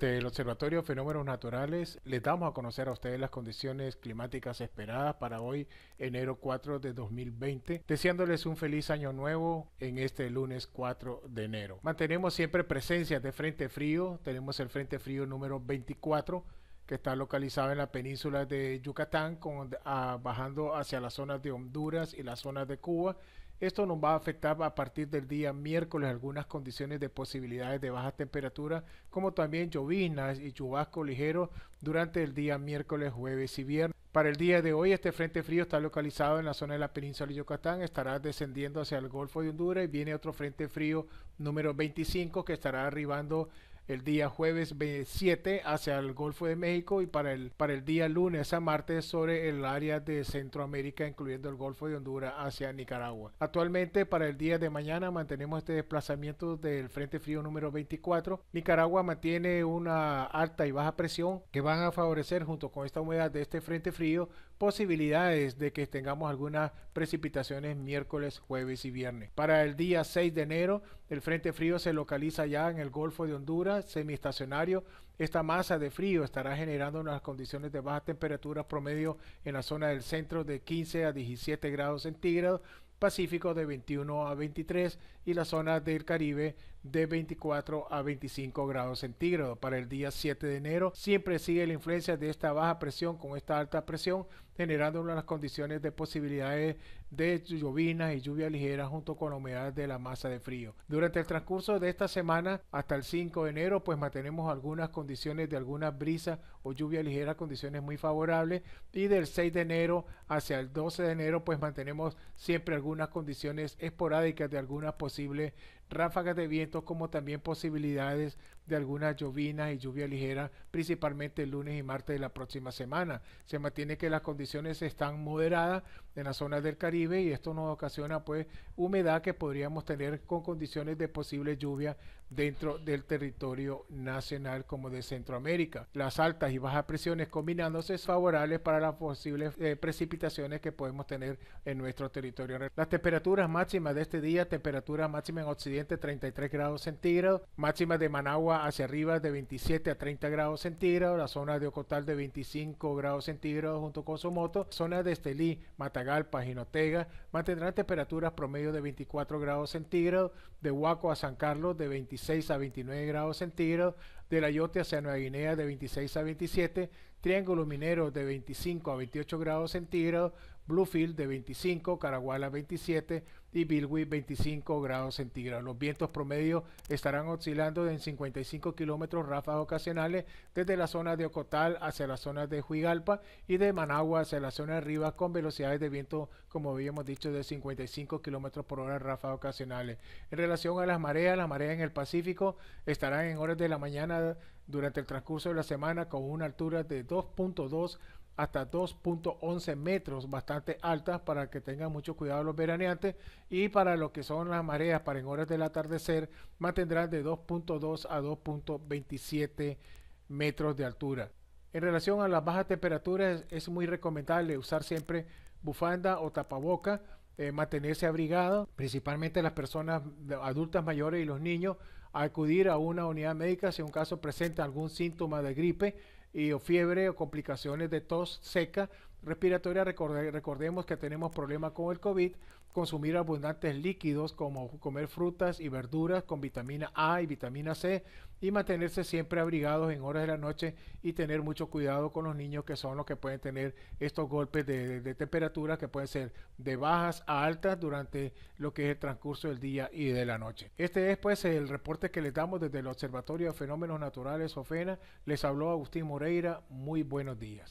Del Observatorio Fenómenos Naturales les damos a conocer a ustedes las condiciones climáticas esperadas para hoy, enero 4 de 2020, deseándoles un feliz año nuevo en este lunes 4 de enero. Mantenemos siempre presencia de Frente Frío, tenemos el Frente Frío número 24 que está localizado en la península de Yucatán, ah, bajando hacia las zonas de Honduras y las zonas de Cuba esto nos va a afectar a partir del día miércoles algunas condiciones de posibilidades de baja temperatura como también lloviznas y chubasco ligero durante el día miércoles, jueves y viernes. Para el día de hoy, este frente frío está localizado en la zona de la península de Yucatán, estará descendiendo hacia el Golfo de Honduras y viene otro frente frío número 25 que estará arribando el día jueves 27 hacia el Golfo de México y para el, para el día lunes a martes sobre el área de Centroamérica, incluyendo el Golfo de Honduras hacia Nicaragua. Actualmente para el día de mañana mantenemos este desplazamiento del Frente Frío número 24. Nicaragua mantiene una alta y baja presión que van a favorecer junto con esta humedad de este Frente Frío posibilidades de que tengamos algunas precipitaciones miércoles, jueves y viernes. Para el día 6 de enero, el Frente Frío se localiza ya en el Golfo de Honduras semiestacionario, esta masa de frío estará generando unas condiciones de baja temperatura promedio en la zona del centro de 15 a 17 grados centígrados, Pacífico de 21 a 23 y la zona del Caribe de 24 a 25 grados centígrados. Para el día 7 de enero siempre sigue la influencia de esta baja presión con esta alta presión generando unas condiciones de posibilidades de llovinas y lluvia ligera junto con la humedad de la masa de frío. Durante el transcurso de esta semana hasta el 5 de enero pues mantenemos algunas condiciones de algunas brisas o lluvia ligera, condiciones muy favorables y del 6 de enero hacia el 12 de enero pues mantenemos siempre algunas condiciones esporádicas de algunas posibles ráfagas de viento como también posibilidades de algunas llovinas y lluvia ligera, principalmente el lunes y martes de la próxima semana. Se mantiene que las condiciones están moderadas en las zonas del Caribe y esto nos ocasiona pues humedad que podríamos tener con condiciones de posible lluvia dentro del territorio nacional como de Centroamérica. Las altas y bajas presiones combinándose es favorables para las posibles eh, precipitaciones que podemos tener en nuestro territorio. Las temperaturas máximas de este día, temperaturas máximas en Occidente 33 grados centígrados, máximas de Managua hacia arriba de 27 a 30 grados centígrados, la zona de Ocotal de 25 grados centígrados junto con Somoto, zona de Estelí, Matagalpa, Jinotega, mantendrán temperaturas promedio de 24 grados centígrados, de Huaco a San Carlos de 26 a 29 grados centígrados, de la Ayote hacia Nueva Guinea de 26 a 27, Triángulo Minero de 25 a 28 grados centígrados, Bluefield de 25, Caraguala 27 y Bilwi 25 grados centígrados. Los vientos promedio estarán oscilando en 55 kilómetros ráfagas ocasionales desde la zona de Ocotal hacia la zona de Huigalpa y de Managua hacia la zona de Rivas con velocidades de viento, como habíamos dicho, de 55 kilómetros por hora ráfagas ocasionales. En relación a las mareas, las mareas en el Pacífico estarán en horas de la mañana durante el transcurso de la semana con una altura de 2.2 hasta 2.11 metros, bastante altas para que tengan mucho cuidado los veraneantes y para lo que son las mareas para en horas del atardecer mantendrán de 2.2 a 2.27 metros de altura. En relación a las bajas temperaturas es muy recomendable usar siempre bufanda o tapaboca eh, mantenerse abrigado, principalmente las personas adultas mayores y los niños, a acudir a una unidad médica si un caso presenta algún síntoma de gripe y o fiebre o complicaciones de tos seca respiratoria. recordemos que tenemos problemas con el COVID consumir abundantes líquidos como comer frutas y verduras con vitamina A y vitamina C y mantenerse siempre abrigados en horas de la noche y tener mucho cuidado con los niños que son los que pueden tener estos golpes de, temperatura que pueden ser de bajas a altas durante lo que es el transcurso del día y de la noche. Este es pues el reporte que les damos desde el Observatorio de Fenómenos Naturales OFENA. Les habló Agustín Moreira. Muy buenos días.